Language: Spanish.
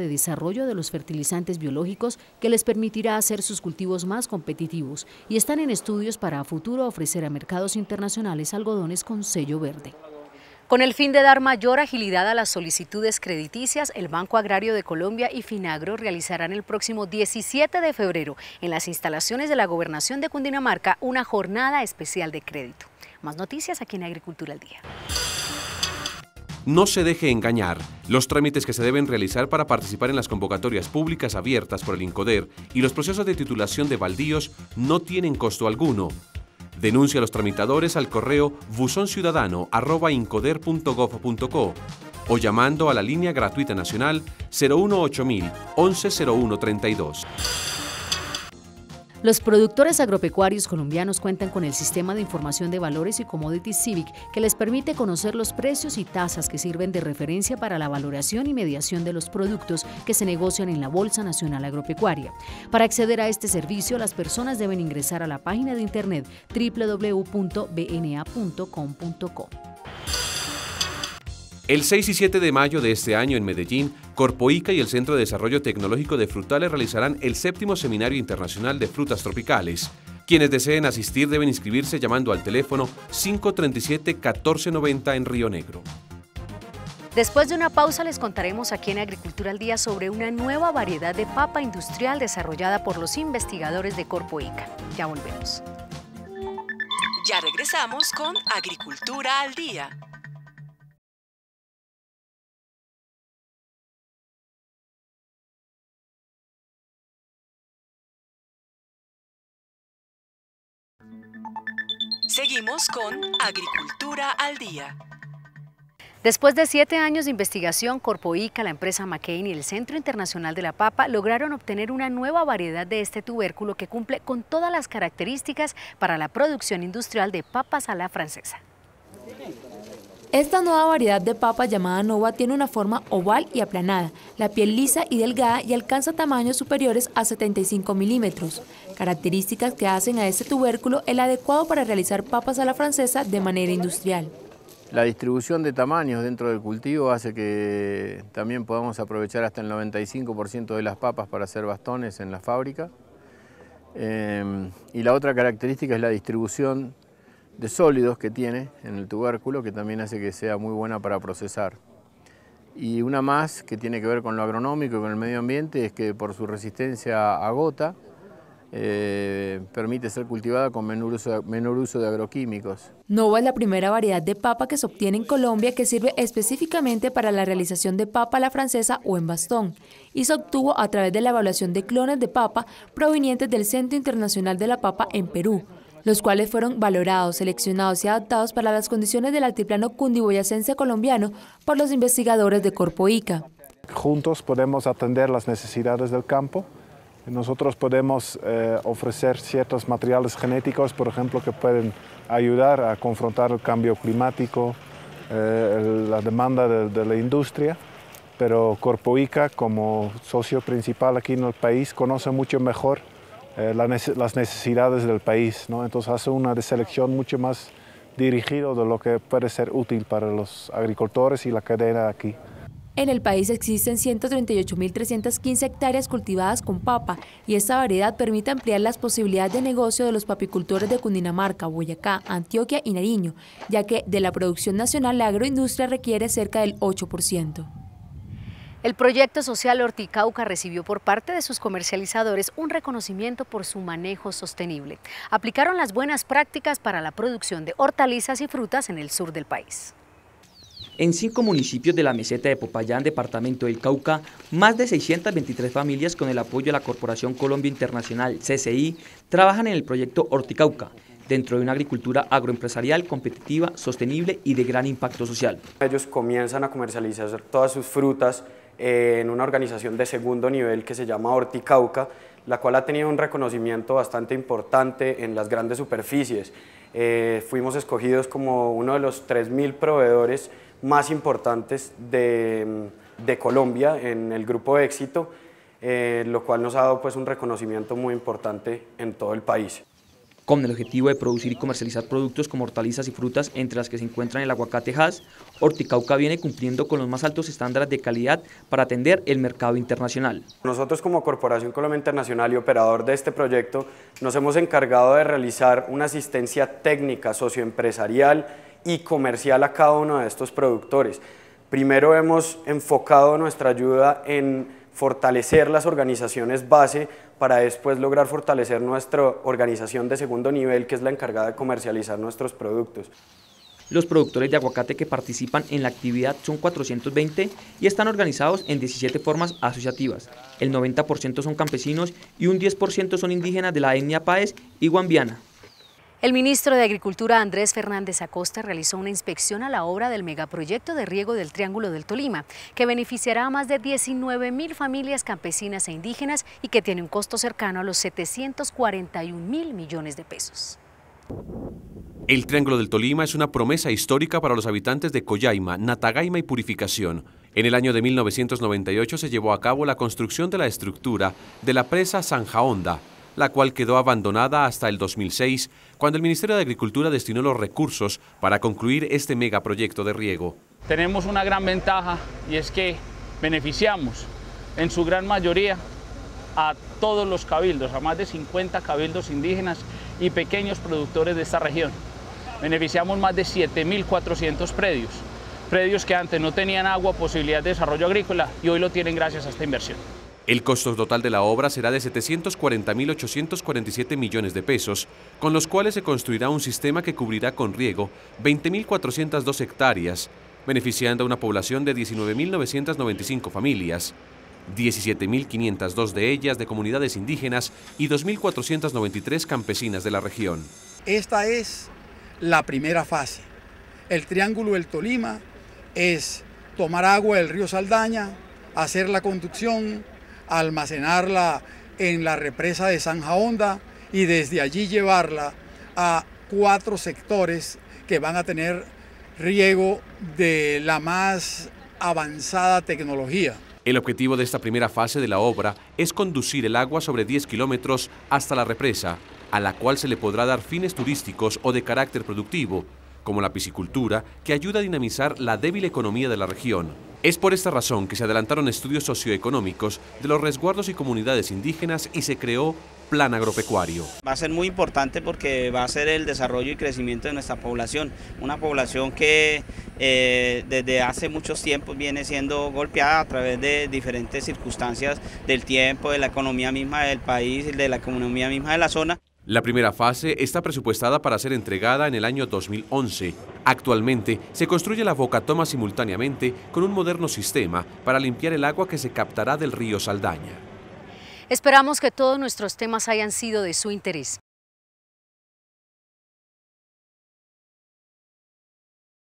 de desarrollo de los fertilizantes biológicos que les permitirá hacer sus cultivos más competitivos y están en estudios para a futuro ofrecer a mercados internacionales algodones con sello verde. Con el fin de dar mayor agilidad a las solicitudes crediticias, el Banco Agrario de Colombia y Finagro realizarán el próximo 17 de febrero en las instalaciones de la Gobernación de Cundinamarca una jornada especial de crédito. Más noticias aquí en Agricultura al Día. No se deje engañar. Los trámites que se deben realizar para participar en las convocatorias públicas abiertas por el INCODER y los procesos de titulación de baldíos no tienen costo alguno. Denuncia a los tramitadores al correo buzonciudadano.incoder.gov.co o llamando a la línea gratuita nacional 018 110132. Los productores agropecuarios colombianos cuentan con el sistema de información de valores y commodities civic que les permite conocer los precios y tasas que sirven de referencia para la valoración y mediación de los productos que se negocian en la Bolsa Nacional Agropecuaria. Para acceder a este servicio, las personas deben ingresar a la página de internet www.bna.com.co. El 6 y 7 de mayo de este año en Medellín, Corpoica y el Centro de Desarrollo Tecnológico de Frutales realizarán el séptimo Seminario Internacional de Frutas Tropicales. Quienes deseen asistir deben inscribirse llamando al teléfono 537-1490 en Río Negro. Después de una pausa les contaremos aquí en Agricultura al Día sobre una nueva variedad de papa industrial desarrollada por los investigadores de Corpoica. Ya volvemos. Ya regresamos con Agricultura al Día. Seguimos con Agricultura al Día. Después de siete años de investigación, Corpoica, la empresa McCain y el Centro Internacional de la Papa lograron obtener una nueva variedad de este tubérculo que cumple con todas las características para la producción industrial de papas a la francesa. Esta nueva variedad de papa llamada nova tiene una forma oval y aplanada, la piel lisa y delgada y alcanza tamaños superiores a 75 milímetros. Características que hacen a este tubérculo el adecuado para realizar papas a la francesa de manera industrial. La distribución de tamaños dentro del cultivo hace que también podamos aprovechar hasta el 95% de las papas para hacer bastones en la fábrica. Eh, y la otra característica es la distribución de sólidos que tiene en el tubérculo, que también hace que sea muy buena para procesar. Y una más que tiene que ver con lo agronómico y con el medio ambiente es que por su resistencia a gota eh, permite ser cultivada con menor uso, menor uso de agroquímicos. Nova es la primera variedad de papa que se obtiene en Colombia que sirve específicamente para la realización de papa a la francesa o en bastón y se obtuvo a través de la evaluación de clones de papa provenientes del Centro Internacional de la Papa en Perú los cuales fueron valorados, seleccionados y adaptados para las condiciones del altiplano cundiboyacense colombiano por los investigadores de Corpo ICA. Juntos podemos atender las necesidades del campo. Nosotros podemos eh, ofrecer ciertos materiales genéticos, por ejemplo, que pueden ayudar a confrontar el cambio climático, eh, la demanda de, de la industria pero ica como socio principal aquí en el país conoce mucho mejor eh, las necesidades del país. Entonces hace una selección mucho más dirigida de lo que puede ser útil para los agricultores y la cadena aquí. En el país existen 138.315 hectáreas cultivadas con papa y esta variedad permite ampliar las posibilidades de negocio de los papicultores de Cundinamarca, Boyacá, Antioquia y Nariño, ya que de la producción nacional la agroindustria requiere cerca del 8%. El proyecto social Horticauca recibió por parte de sus comercializadores un reconocimiento por su manejo sostenible. Aplicaron las buenas prácticas para la producción de hortalizas y frutas en el sur del país. En cinco municipios de la meseta de Popayán, departamento del Cauca, más de 623 familias con el apoyo de la Corporación Colombia Internacional, CCI, trabajan en el proyecto Horticauca, dentro de una agricultura agroempresarial competitiva, sostenible y de gran impacto social. Ellos comienzan a comercializar todas sus frutas, eh, en una organización de segundo nivel que se llama Horticauca, la cual ha tenido un reconocimiento bastante importante en las grandes superficies. Eh, fuimos escogidos como uno de los 3.000 proveedores más importantes mm, de, Colombia en el grupo éxito, eh, lo cual nos ha dado pues, un reconocimiento muy importante en todo el país con el objetivo de producir y comercializar productos como hortalizas y frutas, entre las que se encuentran el aguacate Horticauca viene cumpliendo con los más altos estándares de calidad para atender el mercado internacional. Nosotros como Corporación Colombia Internacional y operador de este proyecto, nos hemos encargado de realizar una asistencia técnica, socioempresarial y comercial a cada uno de estos productores. Primero hemos enfocado nuestra ayuda en fortalecer las organizaciones base para después lograr fortalecer nuestra organización de segundo nivel, que es la encargada de comercializar nuestros productos. Los productores de aguacate que participan en la actividad son 420 y están organizados en 17 formas asociativas. El 90% son campesinos y un 10% son indígenas de la etnia Paez y Guambiana. El ministro de Agricultura Andrés Fernández Acosta realizó una inspección a la obra del megaproyecto de riego del Triángulo del Tolima, que beneficiará a más de 19 mil familias campesinas e indígenas y que tiene un costo cercano a los 741 mil millones de pesos. El Triángulo del Tolima es una promesa histórica para los habitantes de Coyaima, Natagaima y Purificación. En el año de 1998 se llevó a cabo la construcción de la estructura de la presa Sanja Honda, la cual quedó abandonada hasta el 2006, cuando el Ministerio de Agricultura destinó los recursos para concluir este megaproyecto de riego. Tenemos una gran ventaja y es que beneficiamos en su gran mayoría a todos los cabildos, a más de 50 cabildos indígenas y pequeños productores de esta región. Beneficiamos más de 7.400 predios, predios que antes no tenían agua, posibilidad de desarrollo agrícola y hoy lo tienen gracias a esta inversión. El costo total de la obra será de 740.847 millones de pesos, con los cuales se construirá un sistema que cubrirá con riego 20.402 hectáreas, beneficiando a una población de 19.995 familias, 17.502 de ellas de comunidades indígenas y 2.493 campesinas de la región. Esta es la primera fase. El Triángulo del Tolima es tomar agua del río Saldaña, hacer la conducción, almacenarla en la represa de san jaonda y desde allí llevarla a cuatro sectores que van a tener riego de la más avanzada tecnología. El objetivo de esta primera fase de la obra es conducir el agua sobre 10 kilómetros hasta la represa, a la cual se le podrá dar fines turísticos o de carácter productivo, como la piscicultura, que ayuda a dinamizar la débil economía de la región. Es por esta razón que se adelantaron estudios socioeconómicos de los resguardos y comunidades indígenas y se creó plan agropecuario. Va a ser muy importante porque va a ser el desarrollo y crecimiento de nuestra población, una población que eh, desde hace muchos tiempos viene siendo golpeada a través de diferentes circunstancias del tiempo, de la economía misma del país, y de la economía misma de la zona. La primera fase está presupuestada para ser entregada en el año 2011. Actualmente se construye la boca toma simultáneamente con un moderno sistema para limpiar el agua que se captará del río Saldaña. Esperamos que todos nuestros temas hayan sido de su interés.